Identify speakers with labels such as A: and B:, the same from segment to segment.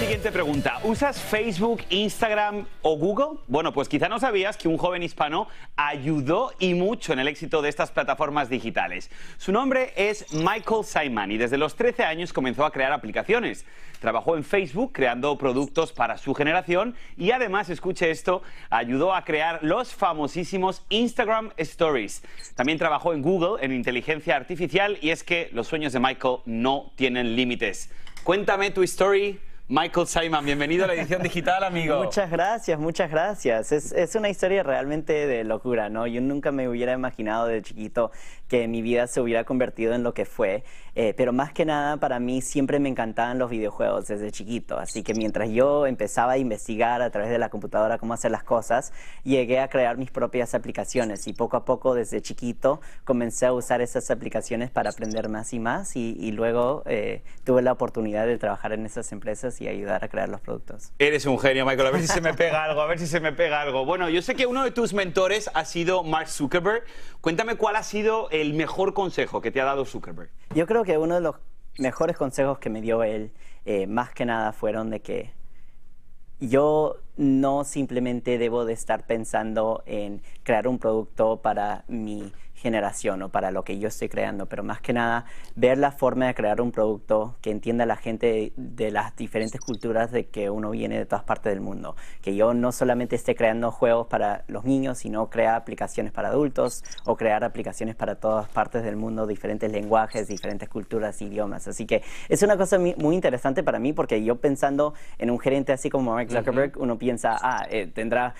A: siguiente pregunta. ¿Usas Facebook, Instagram o Google? Bueno, pues quizá no sabías que un joven hispano ayudó y mucho en el éxito de estas plataformas digitales. Su nombre es Michael Simon y desde los 13 años comenzó a crear aplicaciones. Trabajó en Facebook creando productos para su generación y además, escuche esto, ayudó a crear los famosísimos Instagram Stories. También trabajó en Google en inteligencia artificial y es que los sueños de Michael no tienen límites. Cuéntame tu story Michael Simon, bienvenido a la edición digital, amigo.
B: Muchas gracias, muchas gracias. Es, una historia realmente de locura, ¿no? Yo nunca me hubiera imaginado de chiquito que mi vida se hubiera convertido en lo que fue, eh, pero más que nada para mí siempre me encantaban los videojuegos desde chiquito, así que mientras yo empezaba a investigar a través de la computadora cómo hacer las cosas, llegué a crear mis propias aplicaciones y poco a poco desde chiquito comencé a usar esas aplicaciones para aprender más y más y, luego eh, tuve la oportunidad de trabajar en esas empresas y ayudar a crear los productos.
A: Eres un genio, Michael. A ver si se me pega algo, a ver si se me pega algo. Bueno, yo sé que uno de tus mentores ha sido Mark Zuckerberg. Cuéntame cuál ha sido el mejor consejo que te ha dado Zuckerberg.
B: Yo creo que uno de los mejores consejos que me dio él, eh, más que nada, fueron de que yo no simplemente debo de estar pensando en crear un producto para mi generación o para lo que yo estoy creando, pero más que nada ver la forma de crear un producto que entienda a la gente de, las diferentes culturas de que uno viene de todas partes del mundo. Que yo no solamente esté creando juegos para los niños, sino crear aplicaciones para adultos o crear aplicaciones para todas partes del mundo, diferentes lenguajes, diferentes culturas, idiomas. Así que es una cosa muy interesante para mí porque yo pensando en un gerente así como Mark Zuckerberg, uno piensa, ah, eh, tendrá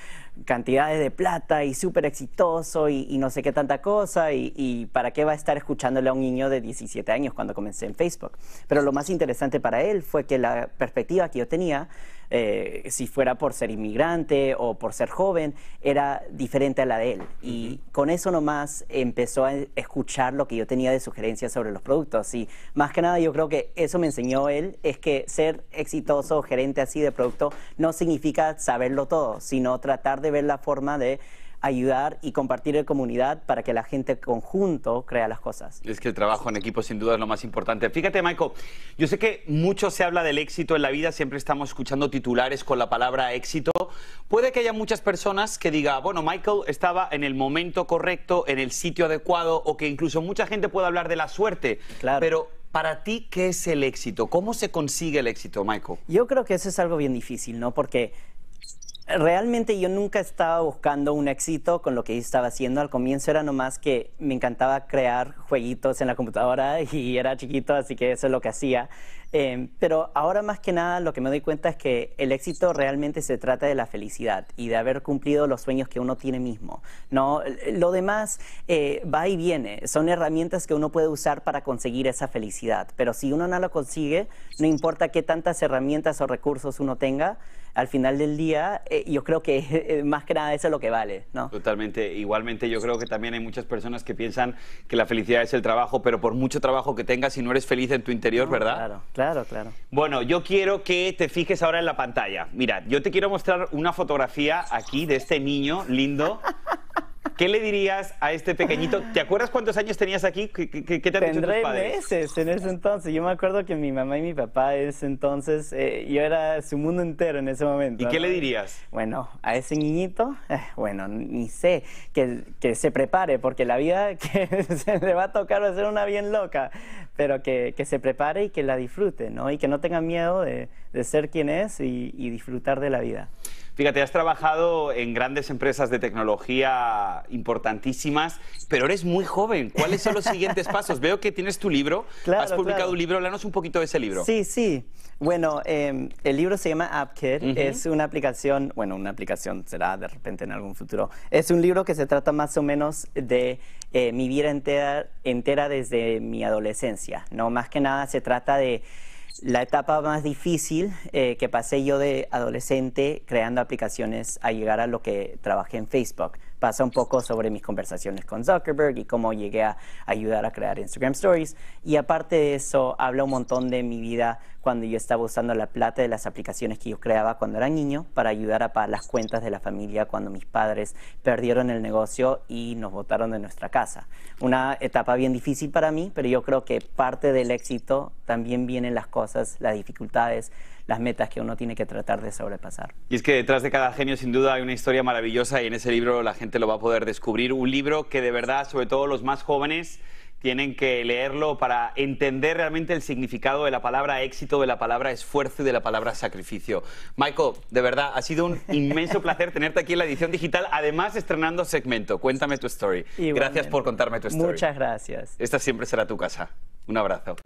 B: cantidades de plata y súper exitoso y, no sé qué tanta cosa y, y, para qué va a estar escuchándole a un niño de 17 años cuando comencé en Facebook. Pero lo más interesante para él fue que la perspectiva que yo tenía eh, si fuera por ser inmigrante o por ser joven, era diferente a la de él. Y con eso nomás empezó a escuchar lo que yo tenía de sugerencias sobre los productos. Y más que nada yo creo que eso me enseñó él, es que ser exitoso gerente así de producto no significa saberlo todo, sino tratar de ver la forma de ayudar y compartir en comunidad para que la gente conjunto crea las cosas.
A: Es que el trabajo en equipo sin duda es lo más importante. Fíjate, Michael, yo sé que mucho se habla del éxito en la vida, siempre estamos escuchando titulares con la palabra éxito. Puede que haya muchas personas que diga, bueno, Michael estaba en el momento correcto, en el sitio adecuado, o que incluso mucha gente pueda hablar de la suerte. Claro. Pero para ti, ¿qué es el éxito? ¿Cómo se consigue el éxito, Michael?
B: Yo creo que eso es algo bien difícil, ¿no? Porque realmente yo nunca estaba buscando un éxito con lo que yo estaba haciendo. Al comienzo era nomás que me encantaba crear jueguitos en la computadora y era chiquito, así que eso es lo que hacía. Em, pero ahora más que nada lo que me doy cuenta es que el éxito realmente se trata de la felicidad y de haber cumplido los sueños que uno tiene mismo. ¿no? Lo demás eh, va y viene, son herramientas que uno puede usar para conseguir esa felicidad. Pero si uno no lo consigue, no importa qué tantas herramientas o recursos uno tenga, al final del día, eh, yo creo que eh, más que nada eso es lo que vale,
A: ¿no? Totalmente. Igualmente, yo creo que también hay muchas personas que piensan que la felicidad es el trabajo, pero por mucho trabajo que tengas, si no eres feliz en tu interior, ¿verdad? Claro, claro, claro. Bueno, yo quiero que te fijes ahora en la pantalla. Mira, yo te quiero mostrar una fotografía aquí de este niño lindo. ¿Qué le dirías a este pequeñito? ¿Te acuerdas cuántos años tenías aquí? ¿Qué, te meses
B: en ese entonces. Yo me acuerdo que mi mamá y mi papá en ese entonces, eh, yo era su mundo entero en ese momento. ¿Y qué le dirías? Bueno, a ese niñito, eh, bueno, ni sé, que, que, se prepare, porque la vida que se le va a tocar va ser una bien loca, pero que, que se prepare y que la disfrute, ¿no? Y que no tenga miedo de, de ser quien es y disfrutar de la vida.
A: Fíjate, has trabajado en grandes empresas de tecnología importantísimas, pero eres muy joven. ¿Cuáles son los siguientes pasos? Veo que tienes tu libro, claro, has publicado un libro, háblanos un poquito de ese libro. Sí,
B: sí. Bueno, em, el libro se llama App es una aplicación, bueno, una aplicación será de repente en algún futuro. Es un libro que se trata más o menos de eh, mi vida entera, entera desde mi adolescencia, ¿no? Más que nada se trata de... La etapa más difícil eh, que pasé yo de adolescente creando aplicaciones a llegar a lo que trabajé en Facebook pasa un poco sobre mis conversaciones con Zuckerberg y cómo llegué a ayudar a crear Instagram Stories. Y aparte de eso, habla un montón de mi vida cuando yo estaba usando la plata de las aplicaciones que yo creaba cuando era niño para ayudar a pagar las cuentas de la familia cuando mis padres perdieron el negocio y nos botaron de nuestra casa. Una etapa bien difícil para mí, pero yo creo que parte del éxito también vienen las cosas, las dificultades, las metas que uno tiene que tratar de sobrepasar.
A: Y es que detrás de cada genio sin duda hay una historia maravillosa y en ese libro la gente lo va a poder descubrir. Un libro que de verdad, sobre todo los más jóvenes, tienen que leerlo para entender realmente el significado de la palabra éxito, de la palabra esfuerzo y de la palabra sacrificio. Michael, de verdad, ha sido un inmenso placer tenerte aquí en la edición digital, además estrenando segmento. Cuéntame tu story. Gracias por contarme tu story. Muchas gracias. Esta siempre será tu casa. Un abrazo.